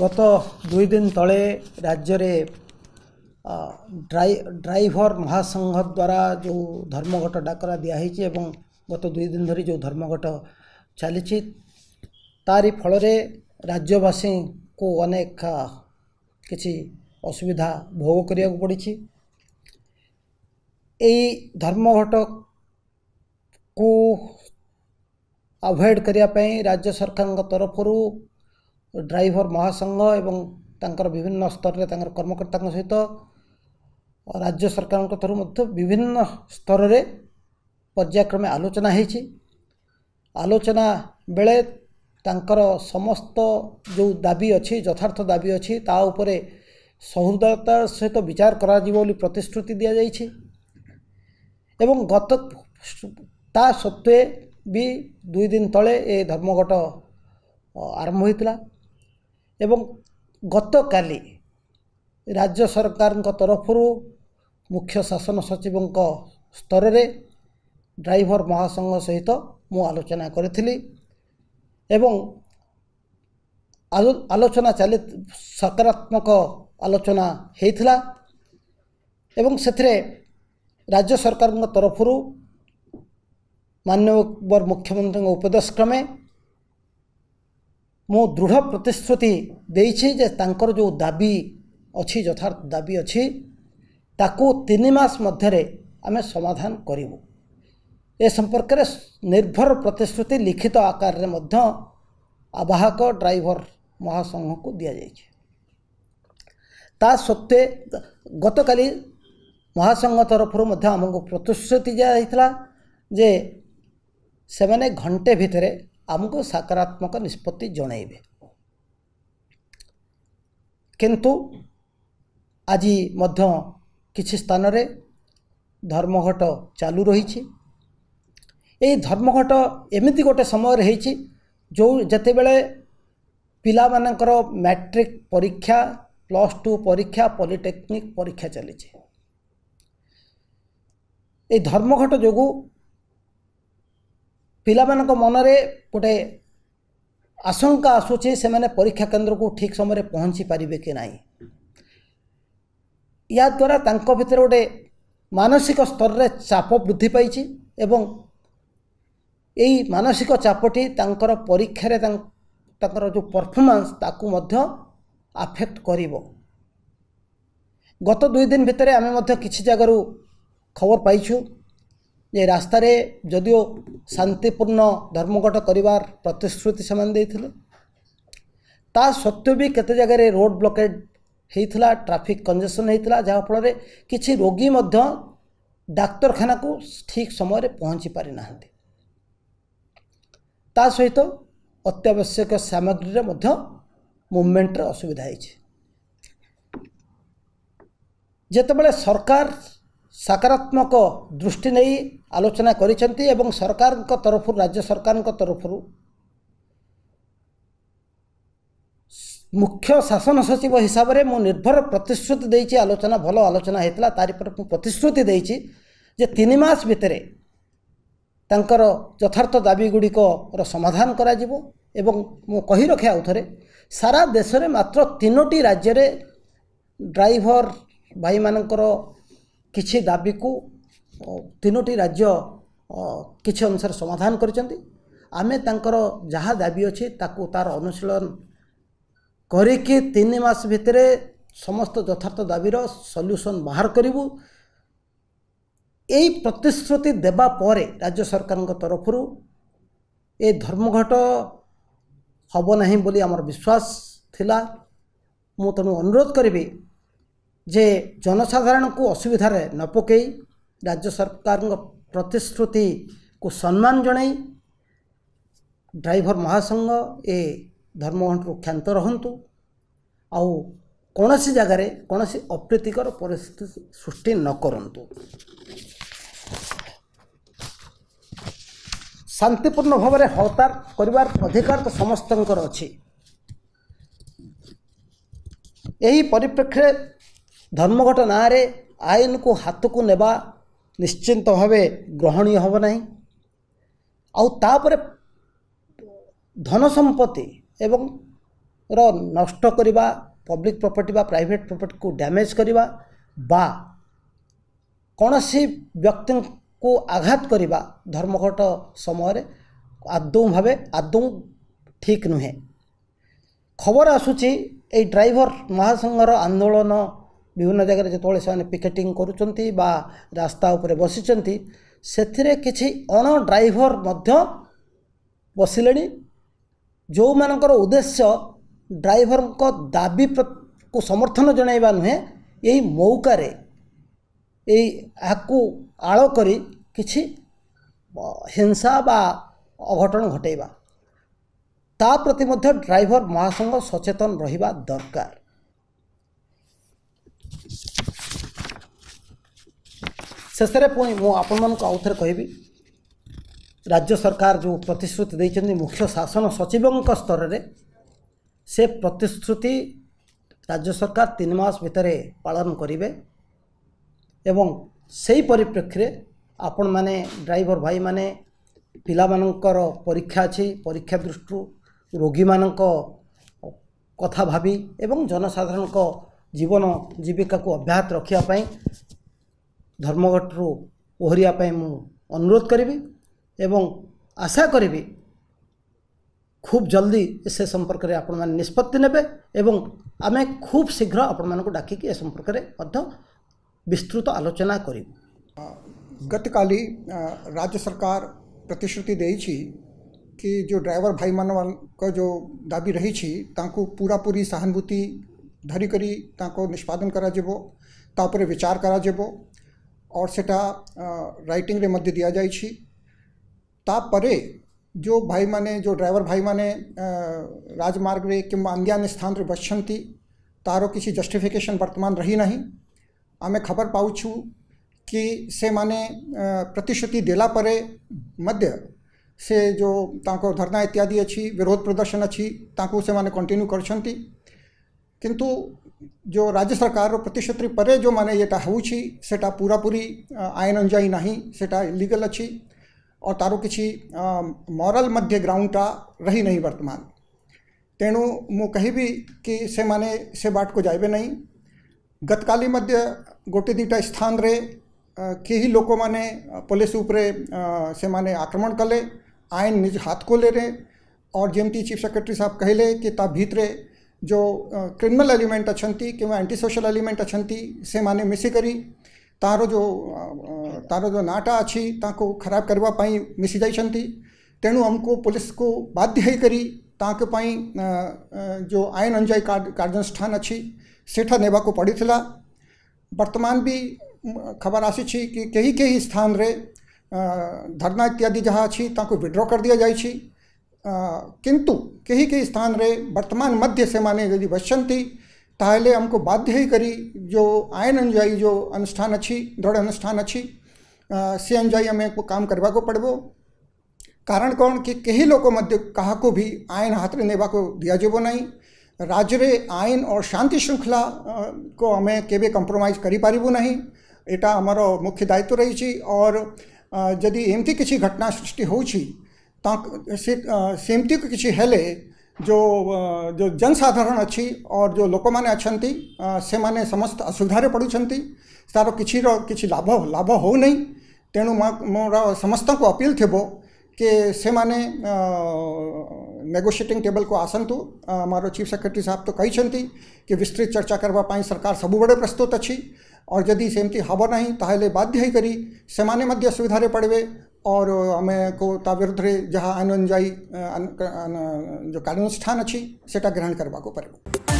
ଗତ ଦୁଇ ଦିନ ତଳେ ରାଜ୍ୟରେ ଡ୍ରାଇ ଡ୍ରାଇଭର ମହାସଂଘ ଦ୍ୱାରା ଯେଉଁ ଧର୍ମଘଟ ଡାକରା ଦିଆହେଇଛି ଏବଂ ଗତ ଦୁଇ ଦିନ ଧରି ଯେଉଁ ଧର୍ମଘଟ ଚାଲିଛି ତାରି ଫଳରେ ରାଜ୍ୟବାସୀଙ୍କୁ ଅନେକ କିଛି ଅସୁବିଧା ଭୋଗ କରିବାକୁ ପଡ଼ିଛି ଏଇ ଧର୍ମଘଟକୁ ଆଭଏଡ଼ କରିବା ପାଇଁ ରାଜ୍ୟ ସରକାରଙ୍କ ତରଫରୁ ଡ୍ରାଇଭର ମହାସଂଘ ଏବଂ ତାଙ୍କର ବିଭିନ୍ନ ସ୍ତରରେ ତାଙ୍କର କର୍ମକର୍ତ୍ତାଙ୍କ ସହିତ ରାଜ୍ୟ ସରକାରଙ୍କ ଠାରୁ ମଧ୍ୟ ବିଭିନ୍ନ ସ୍ତରରେ ପର୍ଯ୍ୟାୟକ୍ରମେ ଆଲୋଚନା ହୋଇଛି ଆଲୋଚନା ବେଳେ ତାଙ୍କର ସମସ୍ତ ଯେଉଁ ଦାବି ଅଛି ଯଥାର୍ଥ ଦାବି ଅଛି ତା ଉପରେ ସହୃଦୟତା ସହିତ ବିଚାର କରାଯିବ ବୋଲି ପ୍ରତିଶ୍ରୁତି ଦିଆଯାଇଛି ଏବଂ ଗତ ତା ସତ୍ତ୍ୱେ ବି ଦୁଇ ଦିନ ତଳେ ଏ ଧର୍ମଘଟ ଆରମ୍ଭ ହୋଇଥିଲା ଏବଂ ଗତକାଲି ରାଜ୍ୟ ସରକାରଙ୍କ ତରଫରୁ ମୁଖ୍ୟ ଶାସନ ସଚିବଙ୍କ ସ୍ତରରେ ଡ୍ରାଇଭର ମହାସଂଘ ସହିତ ମୁଁ ଆଲୋଚନା କରିଥିଲି ଏବଂ ଆଲୋଚନା ଚାଲି ସକାରାତ୍ମକ ଆଲୋଚନା ହେଇଥିଲା ଏବଂ ସେଥିରେ ରାଜ୍ୟ ସରକାରଙ୍କ ତରଫରୁ ମାନ୍ୟବର ମୁଖ୍ୟମନ୍ତ୍ରୀଙ୍କ ଉପଦେଶ କ୍ରମେ ମୁଁ ଦୃଢ଼ ପ୍ରତିଶ୍ରୁତି ଦେଇଛି ଯେ ତାଙ୍କର ଯେଉଁ ଦାବି ଅଛି ଯଥାର୍ଥ ଦାବି ଅଛି ତାକୁ ତିନି ମାସ ମଧ୍ୟରେ ଆମେ ସମାଧାନ କରିବୁ ଏ ସମ୍ପର୍କରେ ନିର୍ଭର ପ୍ରତିଶ୍ରୁତି ଲିଖିତ ଆକାରରେ ମଧ୍ୟ ଆବାହକ ଡ୍ରାଇଭର ମହାସଂଘକୁ ଦିଆଯାଇଛି ତା ସତ୍ତ୍ୱେ ଗତକାଲି ମହାସଂଘ ତରଫରୁ ମଧ୍ୟ ଆମକୁ ପ୍ରତିଶ୍ରୁତି ଦିଆଯାଇଥିଲା ଯେ ସେମାନେ ଘଣ୍ଟେ ଭିତରେ ଆମକୁ ସକାରାତ୍ମକ ନିଷ୍ପତ୍ତି ଜଣାଇବେ କିନ୍ତୁ ଆଜି ମଧ୍ୟ କିଛି ସ୍ଥାନରେ ଧର୍ମଘଟ ଚାଲୁ ରହିଛି ଏହି ଧର୍ମଘଟ ଏମିତି ଗୋଟେ ସମୟରେ ହେଇଛି ଯେଉଁ ଯେତେବେଳେ ପିଲାମାନଙ୍କର ମ୍ୟାଟ୍ରିକ୍ ପରୀକ୍ଷା ପ୍ଲସ୍ ଟୁ ପରୀକ୍ଷା ପଲିଟେକ୍ନିକ୍ ପରୀକ୍ଷା ଚାଲିଛି এই ধর্মঘট যোগু ପିଲାମାନଙ୍କ ମନରେ ଗୋଟେ ଆଶଙ୍କା ଆସୁଛି ସେମାନେ ପରୀକ୍ଷା କେନ୍ଦ୍ରକୁ ଠିକ୍ ସମୟରେ ପହଞ୍ଚି ପାରିବେ କି ନାହିଁ ଦ୍ୱାରା ତାଙ୍କ ଭିତରେ ଗୋଟେ ମାନସିକ ସ୍ତରରେ ଚାପ ବୃଦ୍ଧି ପାଇଛି ଏବଂ ଏଇ ମାନସିକ ଚାପଟି ତାଙ୍କର ପରୀକ୍ଷାରେ ତାଙ୍କର ଯେଉଁ ପରଫର୍ମାନ୍ସ ତାକୁ ମଧ୍ୟ ଆଫେକ୍ଟ କରିବ ଗତ ଦୁଇ ଦିନ ଭିତରେ ଆମେ ମଧ୍ୟ କିଛି ଜାଗାରୁ ଖବର ପାଇଛୁ ଯେ ରାସ୍ତାରେ ଯଦିଓ ଶାନ୍ତିପୂର୍ଣ୍ଣ ଧର୍ମଘଟ କରିବାର ପ୍ରତିଶ୍ରୁତି ସେମାନେ ଦେଇଥିଲେ ତା ସତ୍ତ୍ୱେ ବି କେତେ ଜାଗାରେ ରୋଡ଼ ବ୍ଲକେଡ଼ ହୋଇଥିଲା ଟ୍ରାଫିକ୍ କଞ୍ଜେସନ୍ ହୋଇଥିଲା ଯାହାଫଳରେ କିଛି ରୋଗୀ ମଧ୍ୟ ଡାକ୍ତରଖାନାକୁ ଠିକ୍ ସମୟରେ ପହଞ୍ଚି ପାରିନାହାନ୍ତି ତା ସହିତ ଅତ୍ୟାବଶ୍ୟକ ସାମଗ୍ରୀରେ ମଧ୍ୟ ମୁଭମେଣ୍ଟରେ ଅସୁବିଧା ହୋଇଛି ଯେତେବେଳେ ସରକାର ସକାରାତ୍ମକ ଦୃଷ୍ଟି ନେଇ ଆଲୋଚନା କରିଛନ୍ତି ଏବଂ ସରକାରଙ୍କ ତରଫରୁ ରାଜ୍ୟ ସରକାରଙ୍କ ତରଫରୁ ମୁଖ୍ୟ ଶାସନ ସଚିବ ହିସାବରେ ମୁଁ ନିର୍ଭର ପ୍ରତିଶ୍ରୁତି ଦେଇଛି ଆଲୋଚନା ଭଲ ଆଲୋଚନା ହୋଇଥିଲା ତାରି ପରେ ମୁଁ ପ୍ରତିଶ୍ରୁତି ଦେଇଛି ଯେ ତିନି ମାସ ଭିତରେ ତାଙ୍କର ଯଥାର୍ଥ ଦାବିଗୁଡ଼ିକର ସମାଧାନ କରାଯିବ ଏବଂ ମୁଁ କହି ରଖେ ଆଉଥରେ ସାରା ଦେଶରେ ମାତ୍ର ତିନୋଟି ରାଜ୍ୟରେ ଡ୍ରାଇଭର ଭାଇମାନଙ୍କର କିଛି ଦାବିକୁ ତିନୋଟି ରାଜ୍ୟ କିଛି ଅନୁସାରେ ସମାଧାନ କରିଛନ୍ତି ଆମେ ତାଙ୍କର ଯାହା ଦାବି ଅଛି ତାକୁ ତା'ର ଅନୁଶୀଳନ କରିକି ତିନି ମାସ ଭିତରେ ସମସ୍ତ ଯଥାର୍ଥ ଦାବିର ସଲ୍ୟୁସନ୍ ବାହାର କରିବୁ ଏଇ ପ୍ରତିଶ୍ରୁତି ଦେବା ପରେ ରାଜ୍ୟ ସରକାରଙ୍କ ତରଫରୁ ଏ ଧର୍ମଘଟ ହେବ ନାହିଁ ବୋଲି ଆମର ବିଶ୍ୱାସ ଥିଲା ମୁଁ ତେଣୁ ଅନୁରୋଧ କରିବି ଯେ ଜନସାଧାରଣଙ୍କୁ ଅସୁବିଧାରେ ନ ପକାଇ ରାଜ୍ୟ ସରକାରଙ୍କ ପ୍ରତିଶ୍ରୁତିକୁ ସମ୍ମାନ ଜଣାଇ ଡ୍ରାଇଭର ମହାସଂଘ ଏ ଧର୍ମଘଟରୁ କ୍ଷାନ୍ତ ରହନ୍ତୁ ଆଉ କୌଣସି ଜାଗାରେ କୌଣସି ଅପ୍ରୀତିକର ପରିସ୍ଥିତି ସୃଷ୍ଟି ନ କରନ୍ତୁ ଶାନ୍ତିପୂର୍ଣ୍ଣ ଭାବରେ ହତାର କରିବାର ଅଧିକାର ତ ସମସ୍ତଙ୍କର ଅଛି ଏହି ପରିପ୍ରେକ୍ଷୀରେ ଧର୍ମଘଟ ନାଁରେ ଆଇନକୁ ହାତକୁ ନେବା ନିଶ୍ଚିନ୍ତ ଭାବେ ଗ୍ରହଣୀୟ ହେବ ନାହିଁ ଆଉ ତାପରେ ଧନ ସମ୍ପତ୍ତି ଏବଂ ର ନଷ୍ଟ କରିବା ପବ୍ଲିକ୍ ପ୍ରପର୍ଟି ବା ପ୍ରାଇଭେଟ ପ୍ରପର୍ଟିକୁ ଡ୍ୟାମେଜ୍ କରିବା ବା କୌଣସି ବ୍ୟକ୍ତିଙ୍କୁ ଆଘାତ କରିବା ଧର୍ମଘଟ ସମୟରେ ଆଦୌ ଭାବେ ଆଦୌ ଠିକ୍ ନୁହେଁ ଖବର ଆସୁଛି ଏଇ ଡ୍ରାଇଭର ମହାସଂଘର ଆନ୍ଦୋଳନ ବିଭିନ୍ନ ଜାଗାରେ ଯେତେବେଳେ ସେମାନେ ପିକେଟିଂ କରୁଛନ୍ତି ବା ରାସ୍ତା ଉପରେ ବସିଛନ୍ତି ସେଥିରେ କିଛି ଅଣ ଡ୍ରାଇଭର ମଧ୍ୟ ବସିଲେଣି ଯେଉଁମାନଙ୍କର ଉଦ୍ଦେଶ୍ୟ ଡ୍ରାଇଭରଙ୍କ ଦାବିକୁ ସମର୍ଥନ ଜଣାଇବା ନୁହେଁ ଏହି ମୌକାରେ ଏଇ ଏହାକୁ ଆଳ କରି କିଛି ହିଂସା ବା ଅଘଟଣ ଘଟାଇବା ତା ପ୍ରତି ମଧ୍ୟ ଡ୍ରାଇଭର ମହାସଂଘ ସଚେତନ ରହିବା ଦରକାର ଶେଷରେ ପୁଣି ମୁଁ ଆପଣମାନଙ୍କୁ ଆଉ ଥରେ କହିବି ରାଜ୍ୟ ସରକାର ଯେଉଁ ପ୍ରତିଶ୍ରୁତି ଦେଇଛନ୍ତି ମୁଖ୍ୟ ଶାସନ ସଚିବଙ୍କ ସ୍ତରରେ ସେ ପ୍ରତିଶ୍ରୁତି ରାଜ୍ୟ ସରକାର ତିନି ମାସ ଭିତରେ ପାଳନ କରିବେ ଏବଂ ସେହି ପରିପ୍ରେକ୍ଷୀରେ ଆପଣମାନେ ଡ୍ରାଇଭର ଭାଇମାନେ ପିଲାମାନଙ୍କର ପରୀକ୍ଷା ଅଛି ପରୀକ୍ଷା ଦୃଷ୍ଟିରୁ ରୋଗୀମାନଙ୍କ କଥା ଭାବି ଏବଂ ଜନସାଧାରଣଙ୍କ ଜୀବନ ଜୀବିକାକୁ ଅବ୍ୟାହତ ରଖିବା ପାଇଁ धर्मघटर ओहरियापाई मु अनुरोध करी एवं आशा करी खूब जल्दी से संपर्क में आपण मैंने निष्पत्ति ने आम खूब शीघ्र आपण मैं डाकिक संपर्क में विस्तृत आलोचना कर गत काली राज्य सरकार प्रतिश्रुति कि जो ड्राइवर भाई मान जो दाबी रही पूरा पूरी सहानुभूति धरिकी निष्पादन करा करा और सेटा राइटिंग रे मध्य दिया जाइछि तापरे जो भाई माने जो ड्राइवर भाई माने राजमार्ग रे कि अन्यान्य स्थान रे बसंती तारो किसी जस्टिफिकेशन वर्तमान रही नहीं आमे खबर पाउछु कि से माने प्रतिश्रुति देला परे मध्य से जो धरना इत्यादि अच्छी विरोध प्रदर्शन अच्छी से माने कंटिन्यू करछंती किंतु जो राज्य सरकार प्रतिश्रुति परे जो मैंने ये ହେଉଛି पूरा पूरी ଆଇନ ଅନୁଯାୟୀ ନାହିଁ ସେଟା ଇଲିଗାଲ୍ और तार किसी मराल मध्य ग्राउंडटा रही नहीं वर्तमान तेणु मु कहबी कि से माने से बाट को जाइबे नहीं गतकाली मध्य गोटे दुटा स्थान रे के ही लोक मैंने पुलिस उपरे से माने आक्रमण कले आईन निज हाथ को ले रे और जेमती चीफ सेक्रेटरी साहब कहले कि ता भीतरे जो क्रिमिनल एलिमेंट अच्छा कि आंटी सोशल एलिमेंट अच्छी से मैंने करी तार जो तार जो नाटा अच्छी खराब करने मिसी जाती तेणु आमको पुलिस को बाध्य जो आईन अनुजाई कार्यानुष्ठान अच्छी सेठा नेवाको पड़ी वर्तमान भी खबर आसी कि स्थान रे धरना इत्यादि जहाँ अच्छी विड्रॉ कर दि जाए किंतु कहीं कहीं स्थान रे वर्तमान मध्य से माने यदि पश्यंती ताहले हमको बाध्य ही करी जो आयन अनुजाई जो अनुष्ठान अच्छी दृढ़ अनुष्ठान अच्छी से अनुजाई हमें काम करवा को पड़बो कारण कौन कि कहीं लोक मध्य कहा को भी आयन हाथ रे नेवा को दिया जेबो नहीं राज्य रे आयन और शांति श्रृंखला को हमें केवे कंप्रोमाइज करी पारिबु नहीं एटा हमारो मुख्य दायित्व रही और यदि एमती किसी घटना सृष्टि हो सेमती किसी हेले जो जो जनसाधारण अच्छी और जो लोक मैंने अच्छा से मैंने समस्त असुविधा पड़ुंट तार कि किसी लाभ लाभ हो तेणु मोर समस्त को अपिल थी कि से मैंने नेगोसीएटिंग टेबल को आसतु मोर चीफ सेक्रेटरी साहब तो कही कि विस्तृत चर्चा करने सरकार बड़े प्रस्तुत अच्छी और जदि सेमती हम ना तो बाध्य करी से असुविधा पड़े और आम को विरुद्ध जहाँ आईन अनुजाई जो कार्यानुष्ठान अच्छी से ग्रहण को पड़ेगा